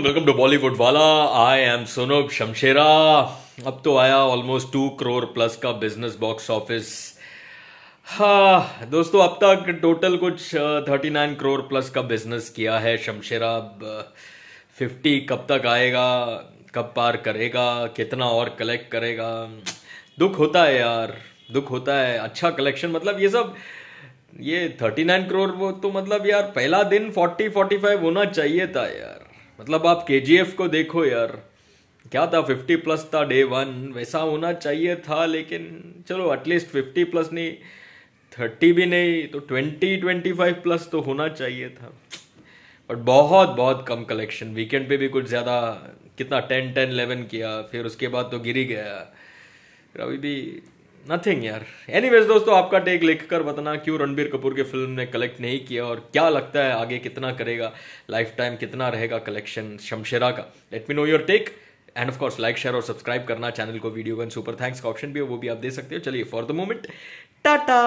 welcome to Bollywood वाला I am सोनब Shamshera अब तो आया ऑलमोस्ट टू करोर प्लस का बिजनेस बॉक्स ऑफिस हाँ दोस्तों अब तक टोटल कुछ थर्टी नाइन करोर प्लस का बिजनेस किया है शमशेरा फिफ्टी uh, कब तक आएगा कब पार करेगा कितना और कलेक्ट करेगा दुख होता है यार दुख होता है अच्छा कलेक्शन मतलब ये सब ये थर्टी नाइन करोर वो तो मतलब यार पहला दिन फोर्टी फोर्टी फाइव होना चाहिए था यार मतलब आप के को देखो यार क्या था फिफ्टी प्लस था डे वन वैसा होना चाहिए था लेकिन चलो एटलीस्ट फिफ्टी प्लस नहीं थर्टी भी नहीं तो ट्वेंटी ट्वेंटी फाइव प्लस तो होना चाहिए था बट बहुत बहुत कम कलेक्शन वीकेंड पे भी कुछ ज़्यादा कितना टेन टेन इलेवन किया फिर उसके बाद तो ही गया फिर अभी भी नथिंग यार एनीवेज दोस्तों आपका टेक लिख कर बताना क्यों रणबीर कपूर की फिल्म ने कलेक्ट नहीं किया और क्या लगता है आगे कितना करेगा लाइफ टाइम कितना रहेगा कलेक्शन शमशेरा का let me know your take and of course like share और सब्सक्राइब करना चैनल को वीडियो का सुपर थैंक्स का ऑप्शन भी है वो भी आप दे सकते हो चलिए फॉर द मोमेंट टाटा